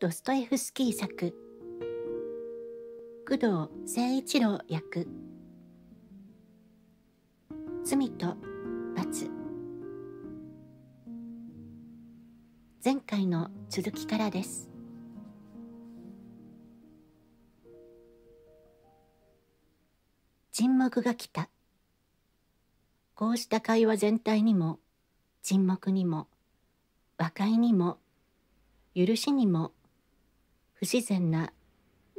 ドストエフスキー作工藤誠一郎役罪と罰前回の続きからです沈黙が来たこうした会話全体にも沈黙にも和解にも許しにも不自然な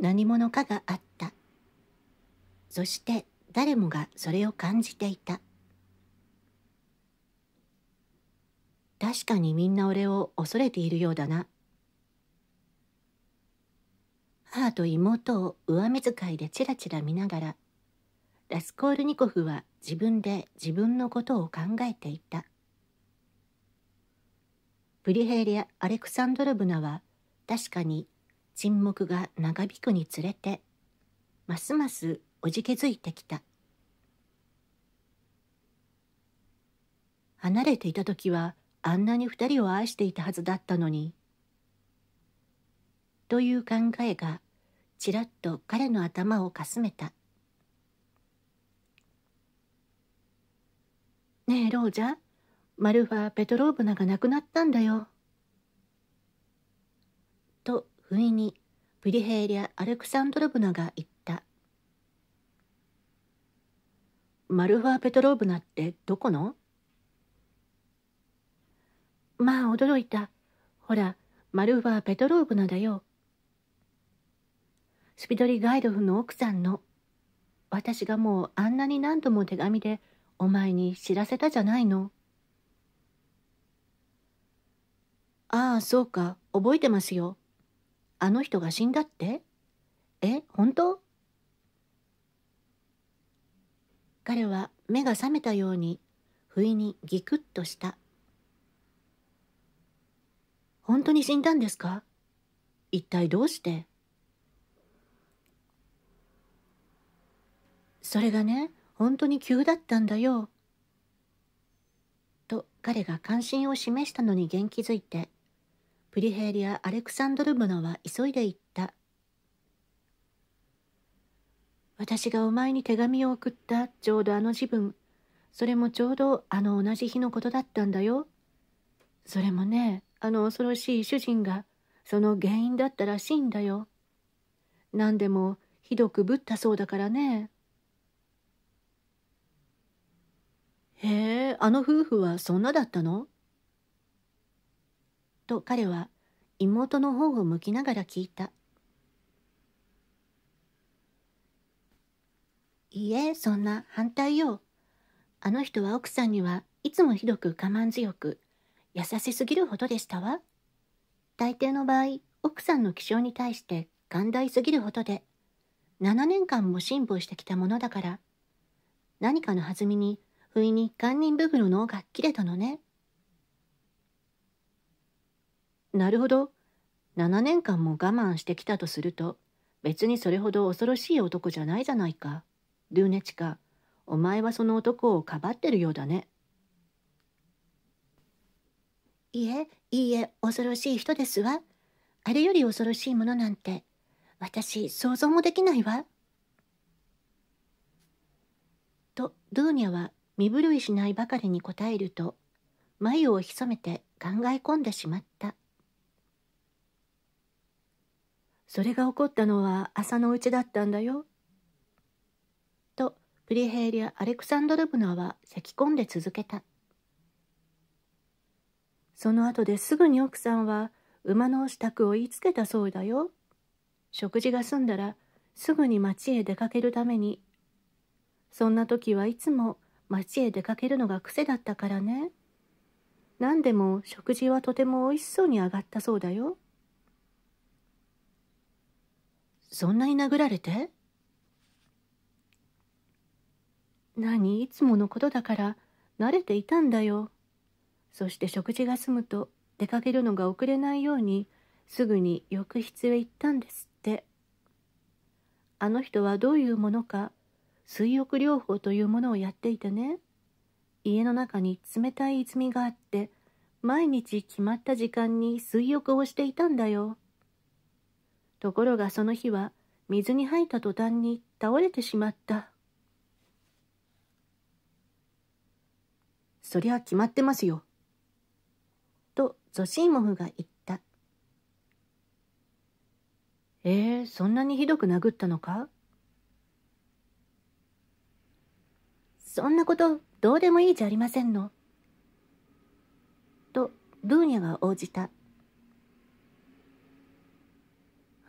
何者かがあったそして誰もがそれを感じていた確かにみんな俺を恐れているようだな母と妹を上目遣いでチラチラ見ながらラスコールニコフは自分で自分のことを考えていたプリヘイリア・アレクサンドロブナは確かに沈黙が長引くにつれてますますおじけづいてきた離れていた時はあんなに二人を愛していたはずだったのにという考えがちらっと彼の頭をかすめた「ねえロージャマルファ・ペトローブナが亡くなったんだよ」不意にプリヘイリア・アレクサンドロブナが言った。マルファ・ペトローブナってどこのまあ驚いた。ほら、マルファ・ペトローブナだよ。スピドリ・ガイドフの奥さんの。私がもうあんなに何度も手紙でお前に知らせたじゃないの。ああ、そうか、覚えてますよ。あの人が死んだってえ本当彼は目が覚めたように不意にギクッとした本当に死んだんですか一体どうしてそれがね本当に急だったんだよと彼が関心を示したのに元気づいてリヘリア・アレクサンドル・ムノは急いで行った。私がお前に手紙を送った、ちょうどあの時分。それもちょうどあの同じ日のことだったんだよ。それもね、あの恐ろしい主人が、その原因だったらしいんだよ。何でもひどくぶったそうだからね。へえ、あの夫婦はそんなだったのと彼は妹の方を向きながら聞いた。いいえ、そんな反対よ。あの人は奥さんにはいつもひどく我慢強く、優しすぎるほどでしたわ。大抵の場合、奥さんの気性に対して寛大すぎるほどで、7年間も辛抱してきたものだから、何かの弾みに、不意に堪忍袋の脳が切れたのね。なるほど。7年間も我慢してきたとすると、別にそれほど恐ろしい男じゃないじゃないか。ルーネチカ、お前はその男をかばってるようだね。いえ、いいえ、恐ろしい人ですわ。あれより恐ろしいものなんて、私、想像もできないわ。と、ドゥーニャは身震いしないばかりに答えると、眉をひそめて考え込んでしまった。それが起こったのは朝のうちだったんだよ。と、プリヘイリア・アレクサンドルブナは咳き込んで続けた。その後ですぐに奥さんは馬の支度を言いつけたそうだよ。食事が済んだらすぐに町へ出かけるために。そんな時はいつも町へ出かけるのが癖だったからね。何でも食事はとても美味しそうに上がったそうだよ。そんなに殴られて何いつものことだから慣れていたんだよ。そして食事が済むと出かけるのが遅れないようにすぐに浴室へ行ったんですって。あの人はどういうものか水浴療法というものをやっていてね家の中に冷たい泉があって毎日決まった時間に水浴をしていたんだよ。ところがその日は水に入った途端に倒れてしまったそりゃ決まってますよとゾシーモフが言ったえー、そんなにひどく殴ったのかそんなことどうでもいいじゃありませんのとドゥーニャが応じた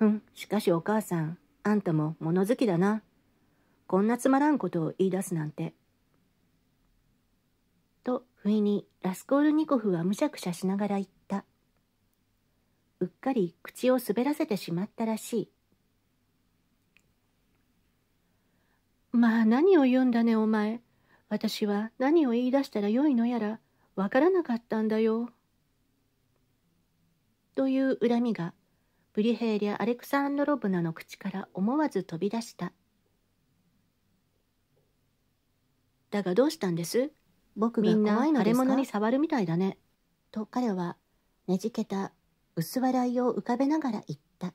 うん、しかしお母さん、あんたも物好きだな。こんなつまらんことを言い出すなんて。と、不意にラスコールニコフはむしゃくしゃしながら言った。うっかり口を滑らせてしまったらしい。まあ何を言うんだねお前。私は何を言い出したらよいのやらわからなかったんだよ。という恨みがブリヘーリア・アレクサンドロブナの口から思わず飛び出した。だがどうしたんです僕がいみんな腫れ物に触るみたいだね。と彼はねじけた薄笑いを浮かべながら言った。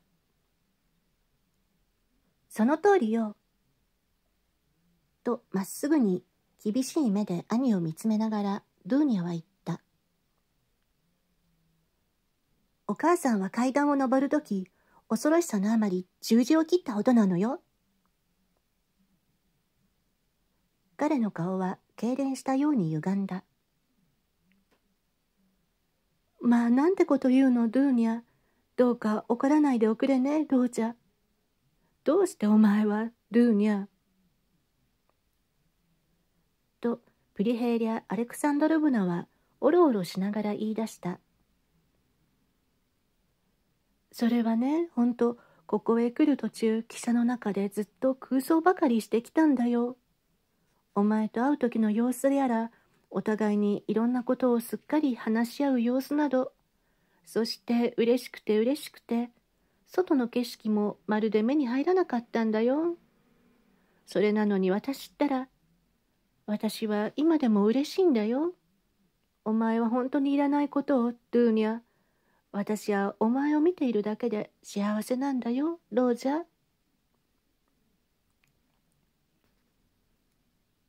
その通りよ。とまっすぐに厳しい目で兄を見つめながらドゥーニャは言った。お母さんは階段を上るとき、恐ろしさのあまり十字を切ったほどなのよ。彼の顔は痙攣したように歪んだ。まあ、なんてこと言うの、ドゥーニャ。どうか怒らないでおくれね、ドーちゃ。どうしてお前は、ドゥーニャ。と、プリヘイリア・アレクサンドルブナは、おろおろしながら言い出した。それはねほんとここへ来る途中汽車の中でずっと空想ばかりしてきたんだよ。お前と会う時の様子やらお互いにいろんなことをすっかり話し合う様子などそして嬉しくて嬉しくて外の景色もまるで目に入らなかったんだよ。それなのに私ったら私は今でも嬉しいんだよ。お前は本当にいらないことをトゥーニャ私はお前を見ているだけで幸せなんだよロージャー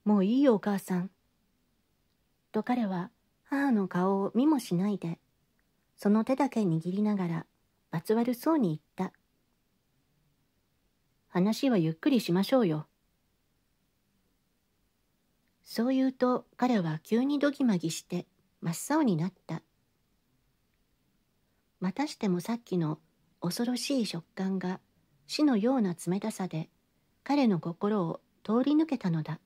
もういいよお母さんと彼は母の顔を見もしないでその手だけ握りながらわ悪そうに言った話はゆっくりしましょうよそう言うと彼は急にドギマギして真っ青になったまたしてもさっきの恐ろしい食感が死のような冷たさで彼の心を通り抜けたのだ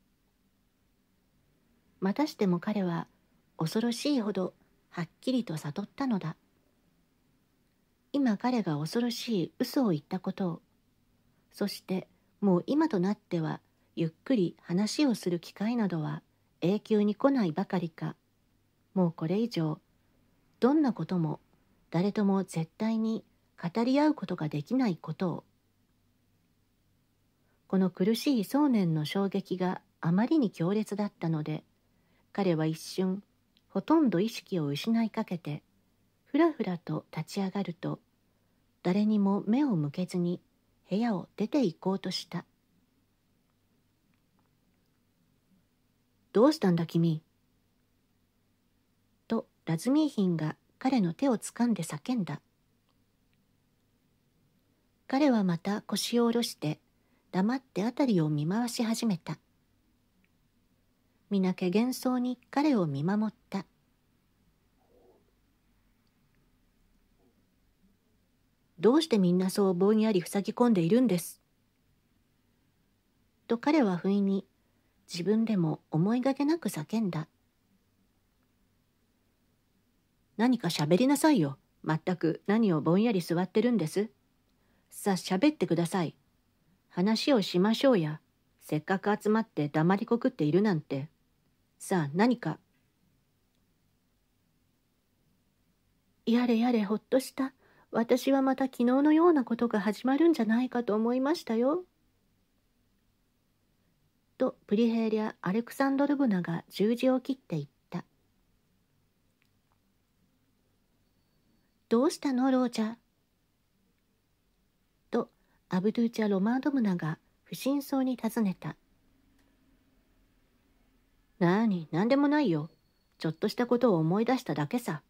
またしても彼は恐ろしいほどはっきりと悟ったのだ今彼が恐ろしい嘘を言ったことをそしてもう今となってはゆっくり話をする機会などは永久に来ないばかりかもうこれ以上どんなことも誰とも絶対に語り合うことができないことをこの苦しい想念の衝撃があまりに強烈だったので彼は一瞬ほとんど意識を失いかけてふらふらと立ち上がると誰にも目を向けずに部屋を出て行こうとした「どうしたんだ君」とラズミーヒンが彼の手をつかんで叫んだ。彼はまた腰を下ろして黙って辺りを見回し始めた。皆け幻想に彼を見守った。どうしてみんなそう棒にあり塞ぎ込んでいるんです。と彼は不意に自分でも思いがけなく叫んだ。何か喋りなさいよ。まったく何をぼんやり座ってるんです。さあ喋ってください。話をしましょうや。せっかく集まって黙りこくっているなんて。さあ何か。やれやれほっとした。私はまた昨日のようなことが始まるんじゃないかと思いましたよ。とプリヘーリア・アレクサンドルブナが十字を切っていった。どうしたの、ローチャと、アブドゥチャ・ロマードムナが不審そうに尋ねた。なーに、なんでもないよ。ちょっとしたことを思い出しただけさ。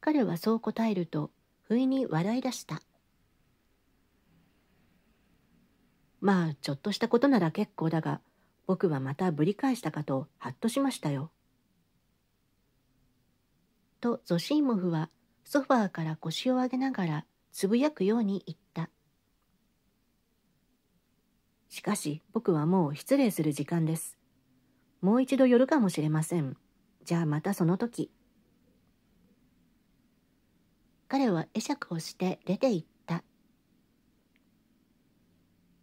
彼はそう答えると、不意に笑い出した。まあ、ちょっとしたことなら結構だが、僕はまたぶり返したかと、はっとしましたよ。とゾシーモフはソファーから腰を上げながらつぶやくように言った。しかし僕はもう失礼する時間です。もう一度寄るかもしれません。じゃあまたその時。彼は会釈をして出て行った。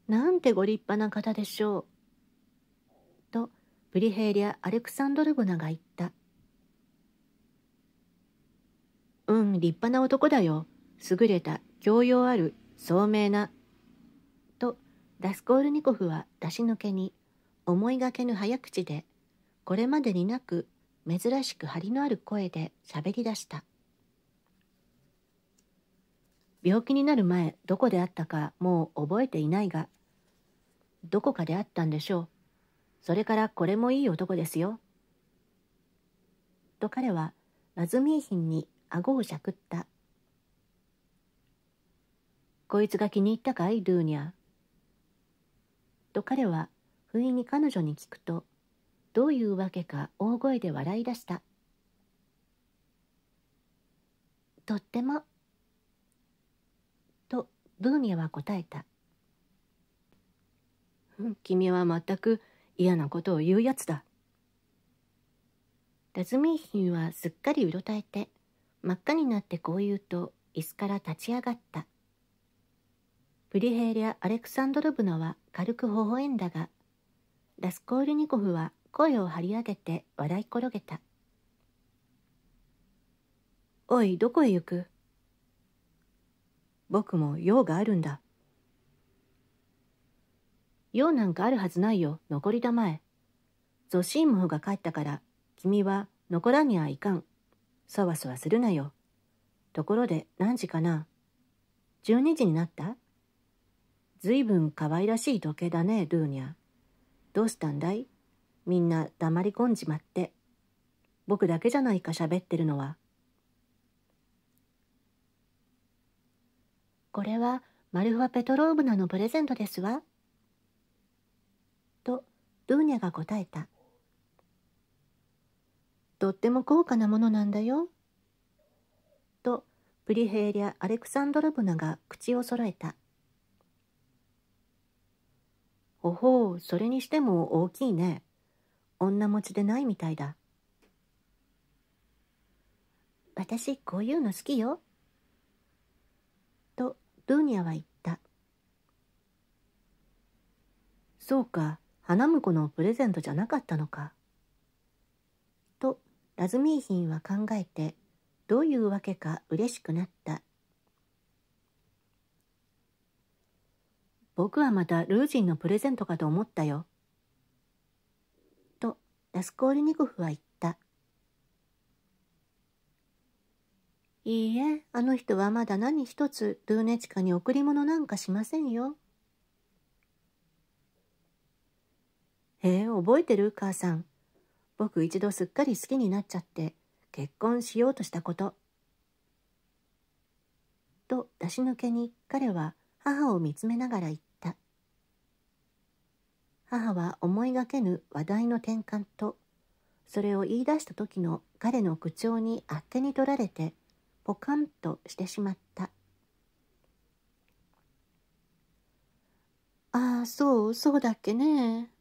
なんてご立派な方でしょう。と、ブリヘイリア・アレクサンドルブナが言った。うん、立派な男だよ。優れた、教養ある、聡明な。と、ダスコールニコフは出し抜けに、思いがけぬ早口で、これまでになく、珍しく張りのある声で喋り出した。病気になる前、どこであったかもう覚えていないが、どこかであったんでしょう。それからこれもいい男ですよ。と彼は、ラズミーヒンに顎をしゃくった。こいつが気に入ったかい、ルーニャ。と彼は、不意に彼女に聞くと、どういうわけか大声で笑い出した。とっても。と、ゥーニャは答えた。君は全く嫌なことを言うやつだ。ラズミーヒンはすっかりうろたえて真っ赤になってこう言うと椅子から立ち上がったプリヘーリア・アレクサンドロブナは軽く微笑んだがラスコールニコフは声を張り上げて笑い転げた「おいどこへ行く?」「僕も用があるんだ」「用なんかあるはずないよ残りたまえ」「ゾシーモフが帰ったから君は残らにはいかん」そわそわするなよ。ところで何時かな ?12 時になったずいぶん可愛らしい時計だね、ルーニャ。どうしたんだいみんな黙り込んじまって。僕だけじゃないか喋ってるのは。これはマルファ・ペトローブナのプレゼントですわ。と、ルーニャが答えた。とっても高価なものなんだよ。とプリヘイリア・アレクサンドロブナが口を揃えた。ほほう、それにしても大きいね。女持ちでないみたいだ。私、こういうの好きよ。と、ドゥーニャは言った。そうか、花婿のプレゼントじゃなかったのか。ラズミーヒンは考えてどういうわけか嬉しくなった僕はまたルージンのプレゼントかと思ったよ。とラスコールニコフは言った。いいえ、あの人はまだ何一つルーネチカに贈り物なんかしませんよ。へえ、覚えてる母さん。僕一度すっかり好きになっちゃって結婚しようとしたこと」と出し抜けに彼は母を見つめながら言った母は思いがけぬ話題の転換とそれを言い出した時の彼の口調にあっけに取られてポカンとしてしまった「ああそうそうだっけね」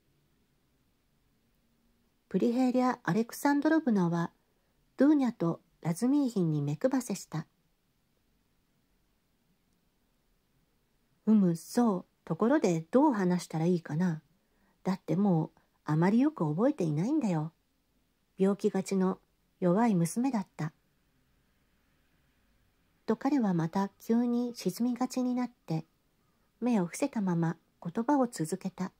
プリヘリア・アレクサンドロブナはドゥーニャとラズミーヒンに目配せした。うむ、そう。ところでどう話したらいいかな。だってもうあまりよく覚えていないんだよ。病気がちの弱い娘だった。と彼はまた急に沈みがちになって目を伏せたまま言葉を続けた。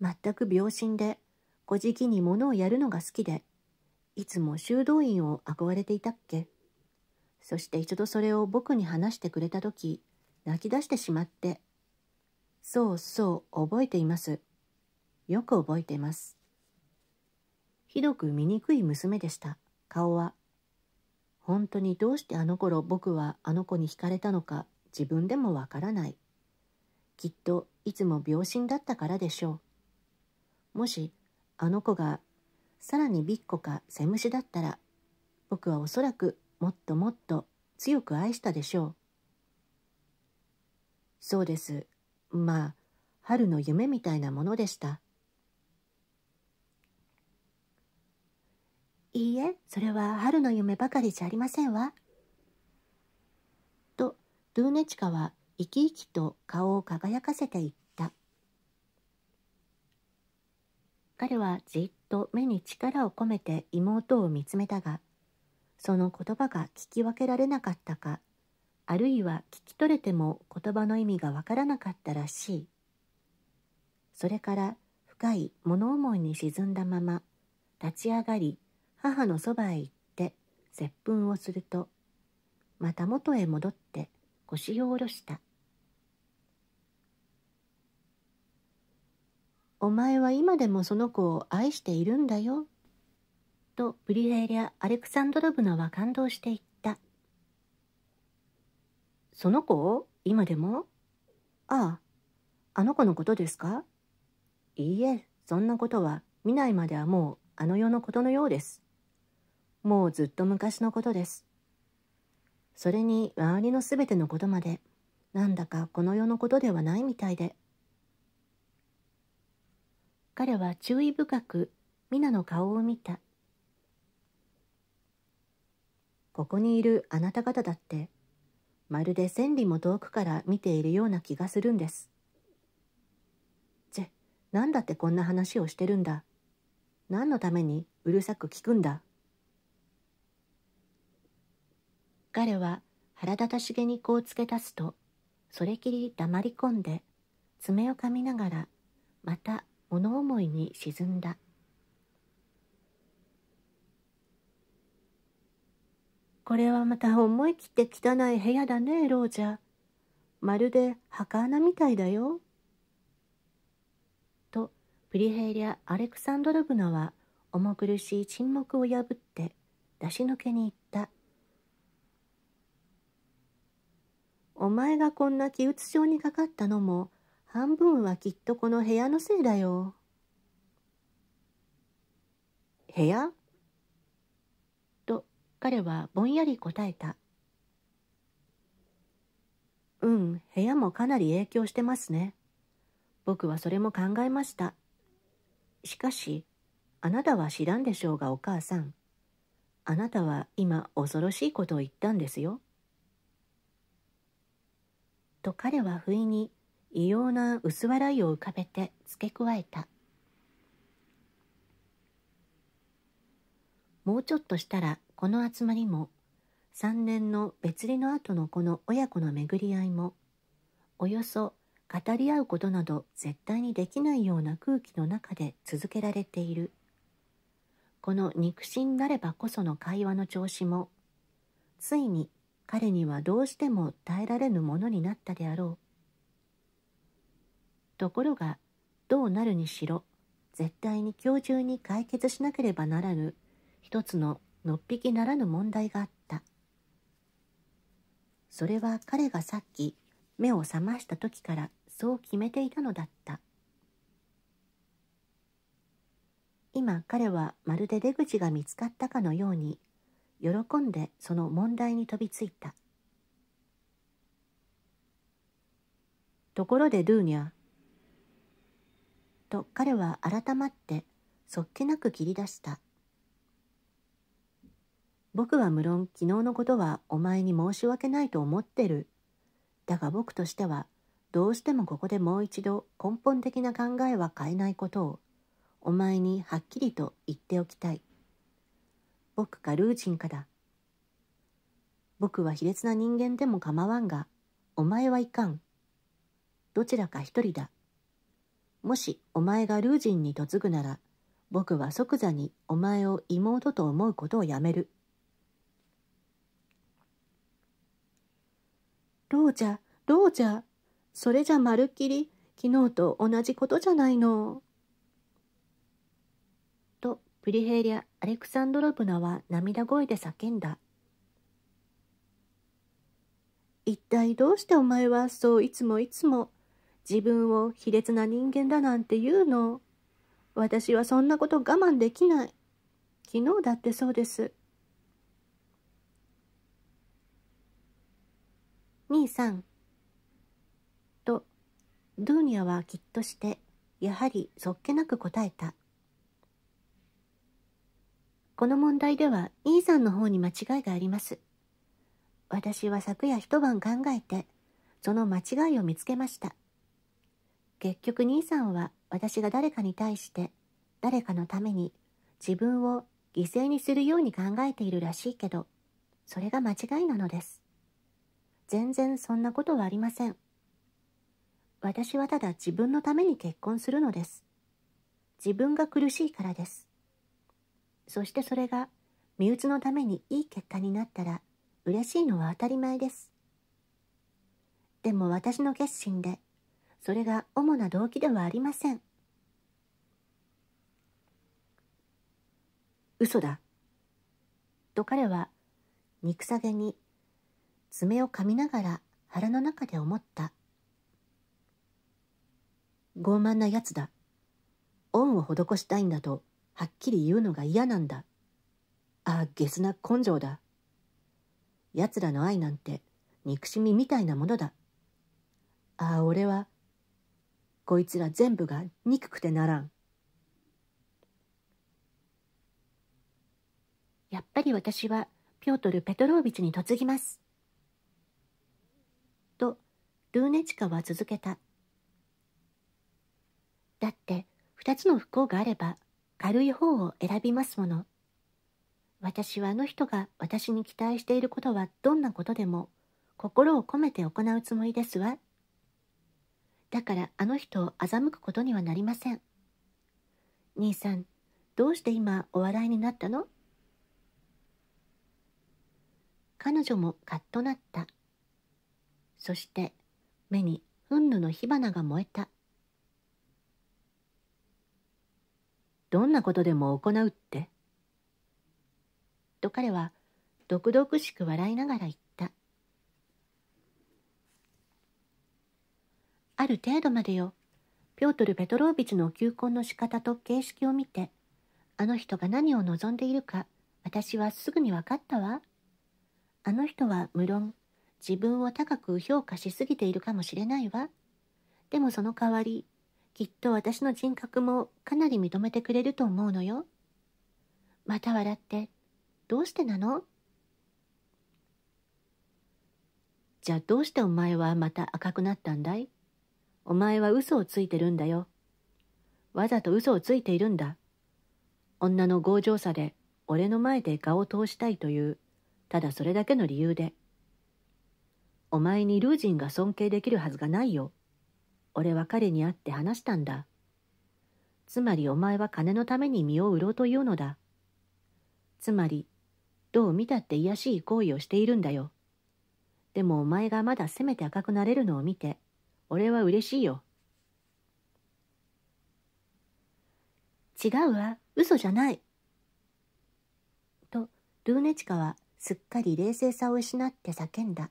全く病心で、ご時期に物をやるのが好きで、いつも修道院を憧れていたっけ。そして一度それを僕に話してくれた時、泣き出してしまって、そうそう覚えています。よく覚えています。ひどく醜い娘でした、顔は。本当にどうしてあの頃僕はあの子に惹かれたのか自分でもわからない。きっといつも病心だったからでしょう。もしあの子がさらにビッコかセムシだったら僕はおそらくもっともっと強く愛したでしょうそうですまあ春の夢みたいなものでしたいいえそれは春の夢ばかりじゃありませんわとドゥーネチカは生き生きと顔を輝かせていった彼はじっと目に力を込めて妹を見つめたが、その言葉が聞き分けられなかったか、あるいは聞き取れても言葉の意味がわからなかったらしい。それから深い物思いに沈んだまま、立ち上がり、母のそばへ行って、接吻をすると、また元へ戻って腰を下ろした。お前は今でもその子を愛しているんだよ。とブリヘリア・アレクサンドロブナは感動していった。その子を今でもああ、あの子のことですかいいえ、そんなことは見ないまではもうあの世のことのようです。もうずっと昔のことです。それに周りのすべてのことまで、なんだかこの世のことではないみたいで。彼は注意深く皆の顔を見た。ここにいるあなた方だって、まるで千里も遠くから見ているような気がするんです。ぜ、ェ、なんだってこんな話をしてるんだ。何のためにうるさく聞くんだ。彼は腹立たしげにこう付け足すと、それきり黙り込んで、爪を噛みながら、また物思いに沈んだこれはまた思い切って汚い部屋だねじゃまるで墓穴みたいだよとプリヘイリア・アレクサンドロブナは重苦しい沈黙を破って出し抜けに行ったお前がこんな気鬱症にかかったのも半分はきっとこの部屋のせいだよ。部屋と彼はぼんやり答えた。うん、部屋もかなり影響してますね。僕はそれも考えました。しかし、あなたは知らんでしょうがお母さん。あなたは今恐ろしいことを言ったんですよ。と彼は不意に異様な薄笑いを浮かべて付け加えたもうちょっとしたらこの集まりも3年の別離の後のこの親子の巡り合いもおよそ語り合うことなど絶対にできないような空気の中で続けられているこの肉親なればこその会話の調子もついに彼にはどうしても耐えられぬものになったであろうところがどうなるにしろ絶対に今日中に解決しなければならぬ一つののっぴきならぬ問題があったそれは彼がさっき目を覚ました時からそう決めていたのだった今彼はまるで出口が見つかったかのように喜んでその問題に飛びついたところでドゥーニャと彼は改まってそっけなく切り出した僕は無論昨日のことはお前に申し訳ないと思ってるだが僕としてはどうしてもここでもう一度根本的な考えは変えないことをお前にはっきりと言っておきたい僕かルージンかだ僕は卑劣な人間でも構わんがお前はいかんどちらか一人だもしお前がルージンに嫁ぐなら、僕は即座にお前を妹と思うことをやめる。どうじゃ、どうじゃ、それじゃまるっきり昨日と同じことじゃないの。と、プリヘリア・アレクサンドロブナは涙声で叫んだ。一体どうしてお前はそういつもいつも自分を卑劣な人間だなんて言うの。私はそんなこと我慢できない。昨日だってそうです。兄さん。と、ドゥーニャはきっとして、やはりそっけなく答えた。この問題では兄さんの方に間違いがあります。私は昨夜一晩考えて、その間違いを見つけました。結局兄さんは私が誰かに対して誰かのために自分を犠牲にするように考えているらしいけどそれが間違いなのです全然そんなことはありません私はただ自分のために結婚するのです自分が苦しいからですそしてそれが身内のためにいい結果になったら嬉しいのは当たり前ですでも私の決心でそれが主な動機ではありません嘘だと彼は憎さげに爪を噛みながら腹の中で思った傲慢なやつだ恩を施したいんだとはっきり言うのが嫌なんだああゲスな根性だ奴らの愛なんて憎しみみたいなものだああ俺はこいつら全部が憎くてならん。やっぱり私はピョートル・ペトロービチに嫁ぎます。と、ルーネチカは続けた。だって、二つの不幸があれば、軽い方を選びますもの。私はあの人が私に期待していることはどんなことでも、心を込めて行うつもりですわ。だからあの人を欺くことにはなりません。兄さん、どうして今お笑いになったの彼女もカッとなった。そして目に憤怒の火花が燃えた。どんなことでも行うってと彼は毒々しく笑いながら言った。ある程度までよ。ピョートル・ペトロービチの求婚の仕方と形式を見て、あの人が何を望んでいるか、私はすぐに分かったわ。あの人は無論、自分を高く評価しすぎているかもしれないわ。でもその代わり、きっと私の人格もかなり認めてくれると思うのよ。また笑って、どうしてなのじゃあどうしてお前はまた赤くなったんだいお前は嘘をついてるんだよ。わざと嘘をついているんだ。女の強情さで俺の前で顔を通したいという、ただそれだけの理由で。お前にルージンが尊敬できるはずがないよ。俺は彼に会って話したんだ。つまりお前は金のために身を売ろうというのだ。つまり、どう見たって卑しい行為をしているんだよ。でもお前がまだせめて赤くなれるのを見て、俺は嬉しいよ。違うわ、嘘じゃない。と、ルーネチカはすっかり冷静さを失って叫んだ。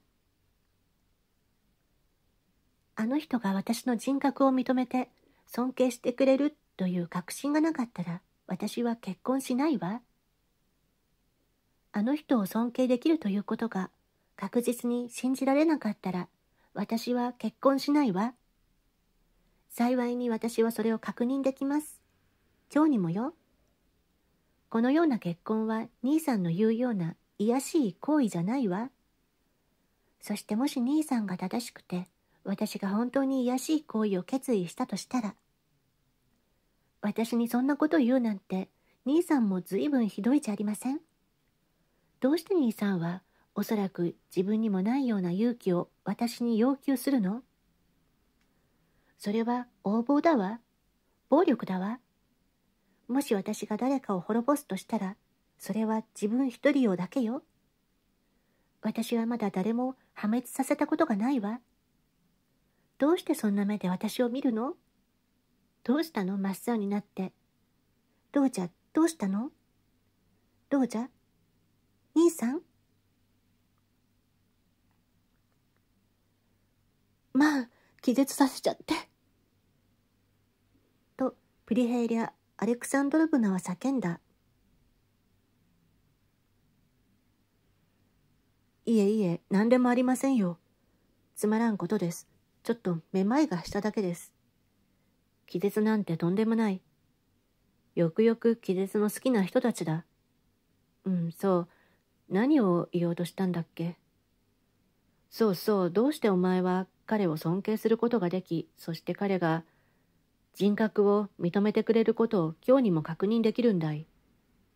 あの人が私の人格を認めて尊敬してくれるという確信がなかったら私は結婚しないわ。あの人を尊敬できるということが確実に信じられなかったら私は結婚しないわ。幸いに私はそれを確認できます。今日にもよ。このような結婚は兄さんの言うような卑しい行為じゃないわ。そしてもし兄さんが正しくて、私が本当に卑しい行為を決意したとしたら、私にそんなこと言うなんて、兄さんも随分ひどいじゃありません。どうして兄さんはおそらく自分にもないような勇気を私に要求するのそれは横暴だわ。暴力だわ。もし私が誰かを滅ぼすとしたら、それは自分一人用だけよ。私はまだ誰も破滅させたことがないわ。どうしてそんな目で私を見るのどうしたの真っ青になって。どうじゃどうしたのどうじゃ兄さんまあ、気絶させちゃって。と、プリヘイリア・アレクサンドロブナは叫んだ。いえいえ、何でもありませんよ。つまらんことです。ちょっとめまいがしただけです。気絶なんてとんでもない。よくよく気絶の好きな人たちだ。うん、そう。何を言おうとしたんだっけそうそう、どうしてお前は彼を尊敬することができ、そして彼が人格を認めてくれることを今日にも確認できるんだい。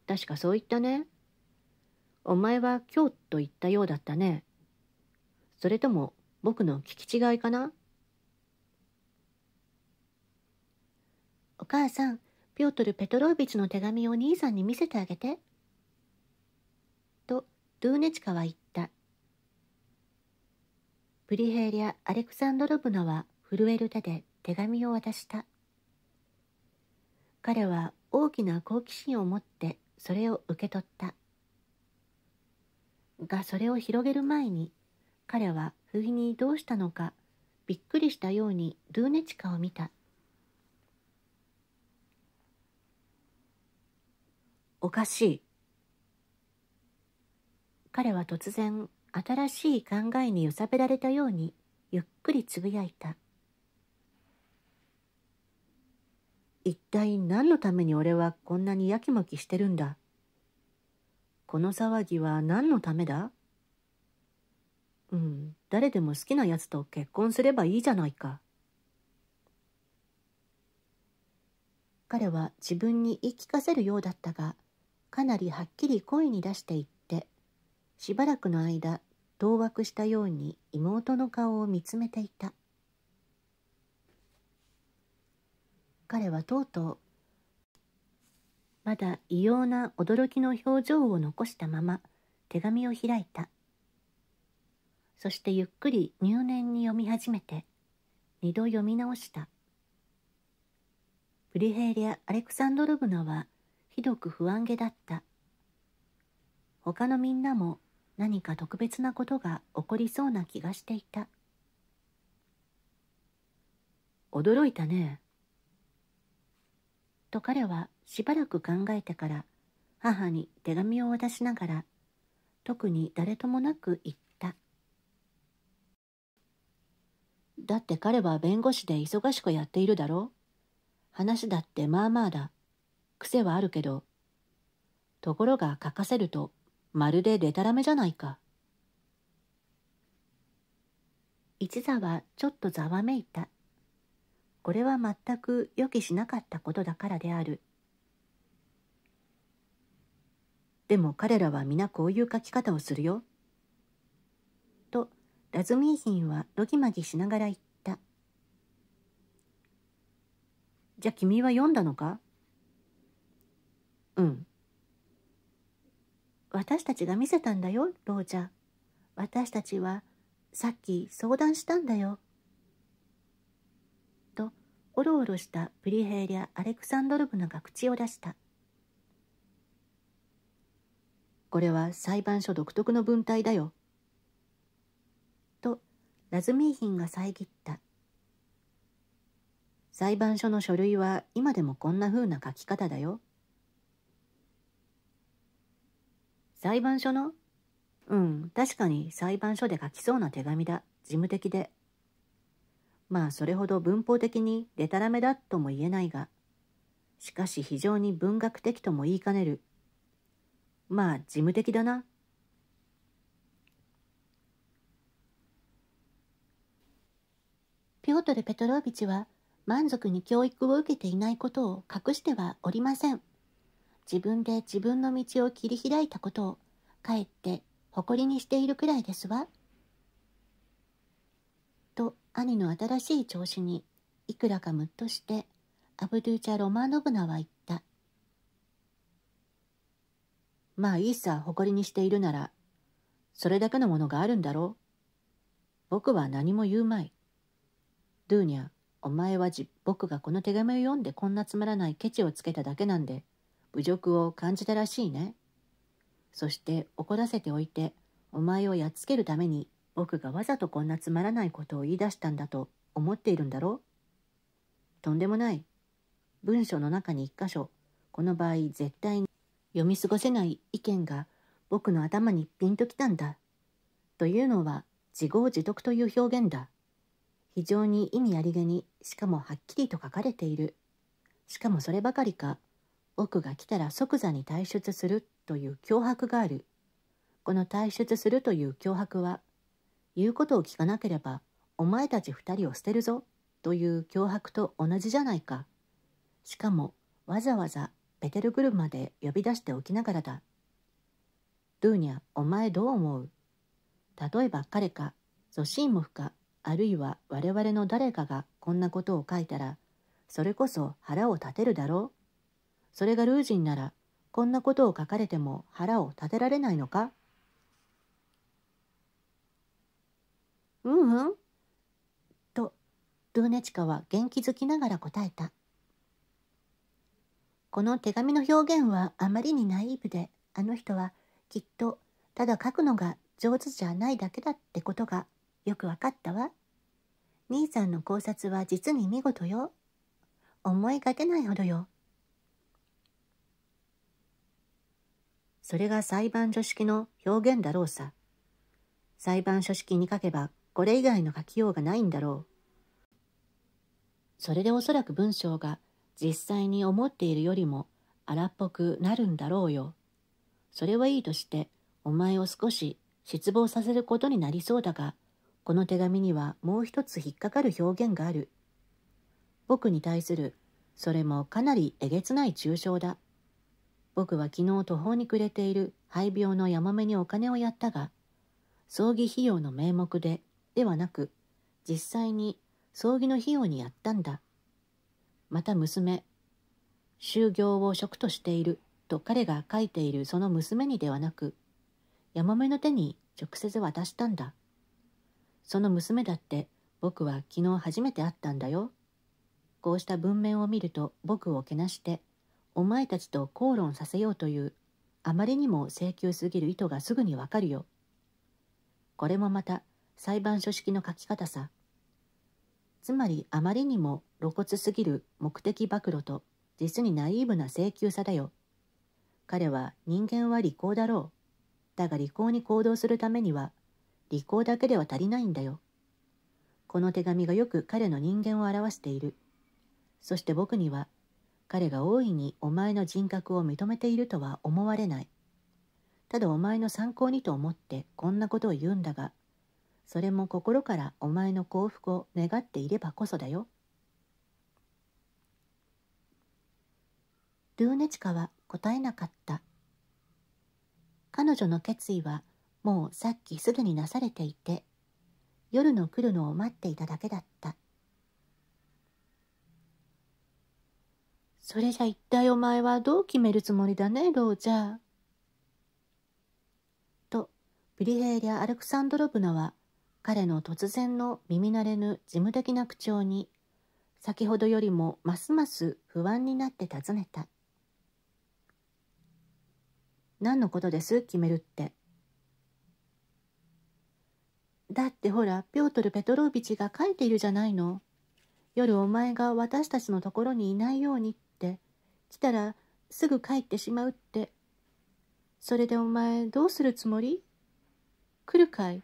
確かそう言ったね。お前は今日と言ったようだったね。それとも僕の聞き違いかなお母さん、ピョートル・ペトロービチの手紙を兄さんに見せてあげて。と、ドゥーネチカは言った。プリヘリア・アレクサンドロブナは震える手で手紙を渡した。彼は大きな好奇心を持ってそれを受け取った。がそれを広げる前に彼は不意にどうしたのかびっくりしたようにルーネチカを見た。おかしい。彼は突然新しい考えに揺さぶられたようにゆっくりつぶやいた一体何のために俺はこんなにやきもきしてるんだこの騒ぎは何のためだうん誰でも好きなやつと結婚すればいいじゃないか彼は自分に言い聞かせるようだったがかなりはっきり声に出していってしばらくの間当惑したように妹の顔を見つめていた彼はとうとうまだ異様な驚きの表情を残したまま手紙を開いたそしてゆっくり入念に読み始めて二度読み直したプリヘイリア・アレクサンドロブナはひどく不安げだった他のみんなも何か特別なことが起こりそうな気がしていた驚いたねと彼はしばらく考えてから母に手紙を渡しながら特に誰ともなく言っただって彼は弁護士で忙しくやっているだろ話だってまあまあだ癖はあるけどところが書かせるとまるででたらめじゃないか。一座はちょっとざわめいた。これは全く予期しなかったことだからである。でも彼らは皆こういう書き方をするよ。と、ラズミーヒンはドぎまぎしながら言った。じゃあ君は読んだのかうん。私たちが見せたんだよ、ロジャー。私たちはさっき相談したんだよ。と、おろおろしたプリヘイリア・アレクサンドルブナが口を出した。これは裁判所独特の文体だよ。と、ラズミーヒンが遮った。裁判所の書類は今でもこんな風な書き方だよ。裁判所のうん、確かに裁判所で書きそうな手紙だ。事務的で。まあ、それほど文法的にデタラメだとも言えないが、しかし非常に文学的とも言いかねる。まあ、事務的だな。ピョートル・ペトロービチは満足に教育を受けていないことを隠してはおりません。自分で自分の道を切り開いたことをかえって誇りにしているくらいですわ。と兄の新しい調子にいくらかムッとしてアブドゥーチャ・ロマノブナは言った「まあいいさ誇りにしているならそれだけのものがあるんだろう僕は何も言うまいドゥーニャお前はじ僕がこの手紙を読んでこんなつまらないケチをつけただけなんで侮辱を感じたらしいね。そして怒らせておいて、お前をやっつけるために僕がわざとこんなつまらないことを言い出したんだと思っているんだろうとんでもない。文章の中に一箇所、この場合絶対に読み過ごせない意見が僕の頭にピンときたんだ。というのは自業自得という表現だ。非常に意味ありげにしかもはっきりと書かれている。しかもそればかりか奥が来たら即座に退出するという脅迫がある。この退出するという脅迫は、言うことを聞かなければお前たち二人を捨てるぞという脅迫と同じじゃないか。しかもわざわざペテルブルまで呼び出しておきながらだ。ドゥーニャ、お前どう思う例えば彼か、シーも不可、あるいは我々の誰かがこんなことを書いたら、それこそ腹を立てるだろうそれがルージンならこんなことを書かれても腹を立てられないのかうんうん。とドゥーネチカは元気づきながら答えた。この手紙の表現はあまりにナイーブであの人はきっとただ書くのが上手じゃないだけだってことがよくわかったわ。兄さんの考察は実に見事よ。思いがけないほどよ。それが裁判所式の表現だろうさ。裁判所式に書けばこれ以外の書きようがないんだろう。それでおそらく文章が実際に思っているよりも荒っぽくなるんだろうよ。それはいいとしてお前を少し失望させることになりそうだが、この手紙にはもう一つ引っかかる表現がある。僕に対する、それもかなりえげつない抽象だ。僕は昨日途方に暮れている肺病のヤマメにお金をやったが、葬儀費用の名目で、ではなく、実際に葬儀の費用にやったんだ。また娘、就業を職としていると彼が書いているその娘にではなく、ヤマメの手に直接渡したんだ。その娘だって僕は昨日初めて会ったんだよ。こうした文面を見ると僕をけなして、お前たちと口論させようというあまりにも請求すぎる意図がすぐにわかるよ。これもまた裁判所式の書き方さ。つまりあまりにも露骨すぎる目的暴露と実にナイーブな請求さだよ。彼は人間は利口だろう。だが利口に行動するためには利口だけでは足りないんだよ。この手紙がよく彼の人間を表している。そして僕には彼が大いにお前の人格を認めているとは思われない。ただお前の参考にと思ってこんなことを言うんだが、それも心からお前の幸福を願っていればこそだよ。ルーネチカは答えなかった。彼女の決意はもうさっきすぐになされていて、夜の来るのを待っていただけだった。それじゃ一体お前はどう決めるつもりだね、ロージャー。と、ビリヘイリア・アレクサンドロブナは、彼の突然の耳慣れぬ事務的な口調に、先ほどよりもますます不安になって尋ねた。何のことです決めるって。だってほら、ピョートル・ペトロービチが書いているじゃないの。夜お前が私たちのところにいないようにっ来たらすぐ帰ってしまうって。それでお前どうするつもり来るかい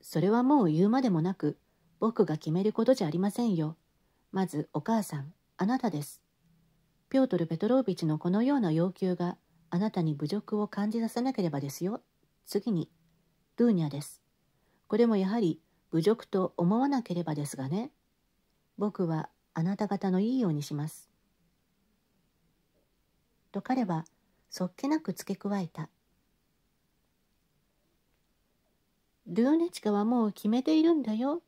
それはもう言うまでもなく、僕が決めることじゃありませんよ。まずお母さん、あなたです。ピョートル・ペトロービチのこのような要求があなたに侮辱を感じさせなければですよ。次に、ドゥーニャです。これもやはり侮辱と思わなければですがね。僕はあなた方のいいようにします。と彼はそっけなく付け加えた。ルーネチカはもう決めているんだよ。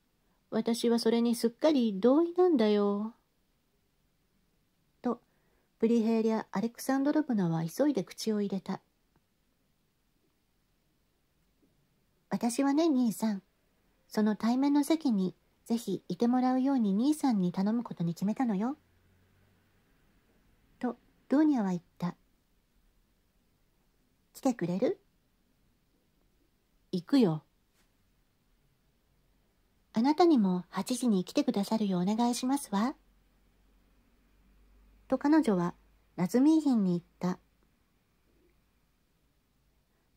私はそれにすっかり同意なんだよ。と、プリヘーリア・アレクサンドロブナは急いで口を入れた。私はね、兄さん、その対面の席にぜひいてもらうように兄さんに頼むことに決めたのよ。と、ドーニャは言った。来てくれる行くよ。あなたにも8時に来てくださるようお願いしますわ。と彼女はナズミーヒンに言った。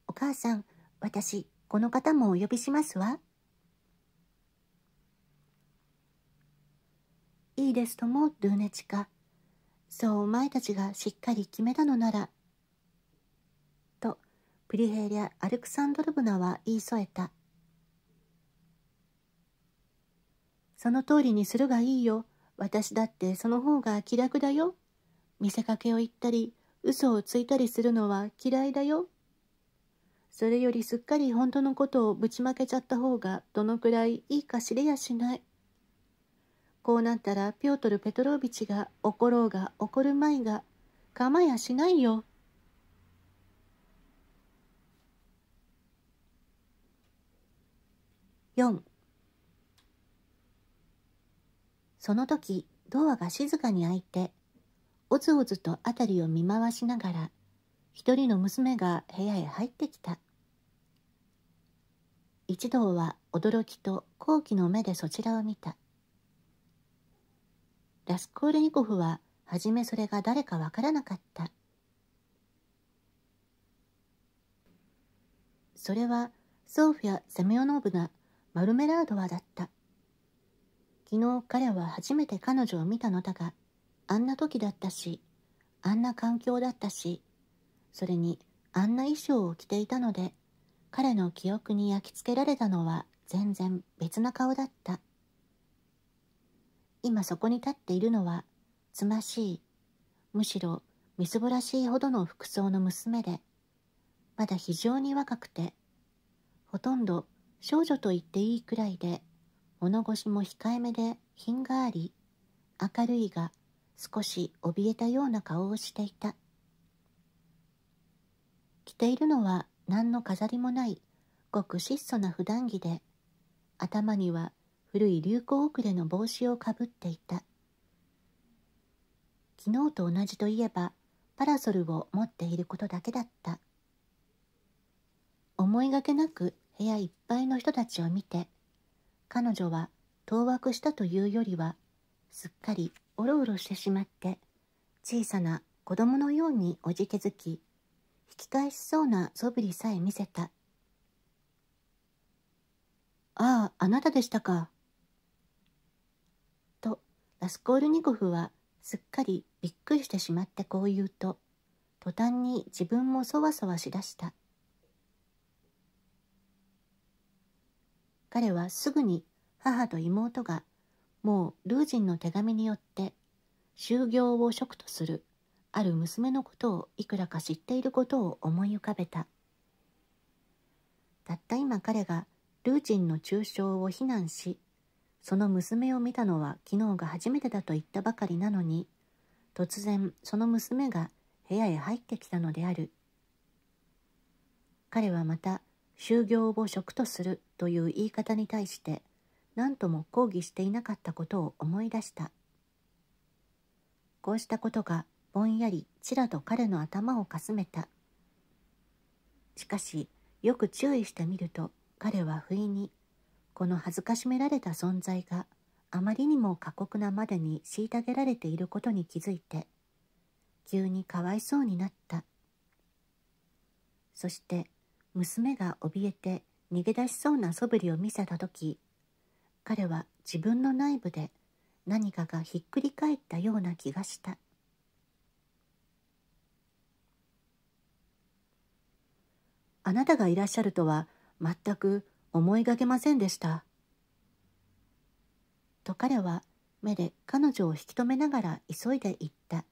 お母さん、私、この方もお呼びしますわ。いいですともルーネチカそうお前たちがしっかり決めたのならとプリヘイリャ・アレクサンドルブナは言い添えたその通りにするがいいよ私だってその方が気楽だよ見せかけを言ったり嘘をついたりするのは嫌いだよそれよりすっかり本当のことをぶちまけちゃった方がどのくらいいいか知れやしないこうなったらピョートル・ペトロービチが怒ろうが怒るまいが構やしないよ。4その時ドアが静かに開いておずおずと辺りを見回しながら一人の娘が部屋へ入ってきた一同は驚きと好奇の目でそちらを見たラスコールニコフは初めそれが誰かわからなかったそれはソフィア・セミオノーブナ・マルメラードワだった昨日彼は初めて彼女を見たのだがあんな時だったしあんな環境だったしそれにあんな衣装を着ていたので彼の記憶に焼き付けられたのは全然別な顔だった。今そこに立っているのはつましいむしろみすぼらしいほどの服装の娘でまだ非常に若くてほとんど少女と言っていいくらいで物腰も控えめで品があり明るいが少し怯えたような顔をしていた着ているのは何の飾りもないごく質素な普段着で頭には古い流行遅れの帽子をかぶっていた昨日と同じといえばパラソルを持っていることだけだった思いがけなく部屋いっぱいの人たちを見て彼女は当惑したというよりはすっかりおろおろしてしまって小さな子供のようにおじけづき引き返しそうなそぶりさえ見せた「あああなたでしたか」ラスコールニコフはすっかりびっくりしてしまってこう言うと途端に自分もそわそわしだした彼はすぐに母と妹がもうルージンの手紙によって就業を職とするある娘のことをいくらか知っていることを思い浮かべたたった今彼がルージンの中傷を非難しその娘を見たのは昨日が初めてだと言ったばかりなのに突然その娘が部屋へ入ってきたのである彼はまた就業を職とするという言い方に対して何とも抗議していなかったことを思い出したこうしたことがぼんやりちらと彼の頭をかすめたしかしよく注意してみると彼は不意にこの恥ずかしめられた存在があまりにも過酷なまでに虐げられていることに気づいて急にかわいそうになったそして娘が怯えて逃げ出しそうな素振りを見せた時彼は自分の内部で何かがひっくり返ったような気がしたあなたがいらっしゃるとは全く思いがけませんでした。と彼は目で彼女を引き止めながら急いで行った。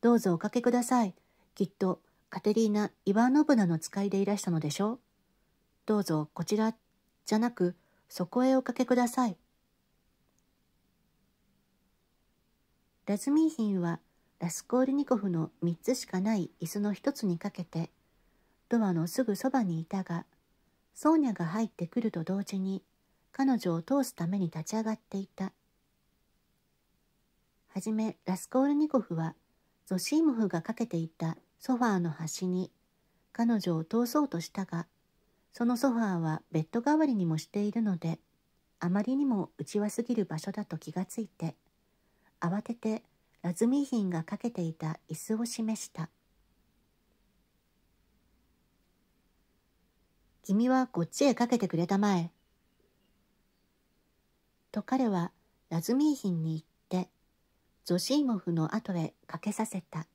どうぞおかけください。きっとカテリーナ・イワノブナの使いでいらしたのでしょう。どうぞこちらじゃなくそこへおかけください。ラズミーヒンはラスコールニコフの3つしかない椅子の1つにかけてドアのすぐそばにいたが、ソーニャが入ってくると同時に、彼女を通すために立ち上がっていた。はじめ、ラスコールニコフは、ゾシーモフがかけていたソファーの端に、彼女を通そうとしたが、そのソファーはベッド代わりにもしているので、あまりにも内輪すぎる場所だと気がついて、慌ててラズミヒンがかけていた椅子を示した。君はこっちへかけてくれたまえ。と彼はラズミーヒンに行って、ゾシーモフの後へかけさせた。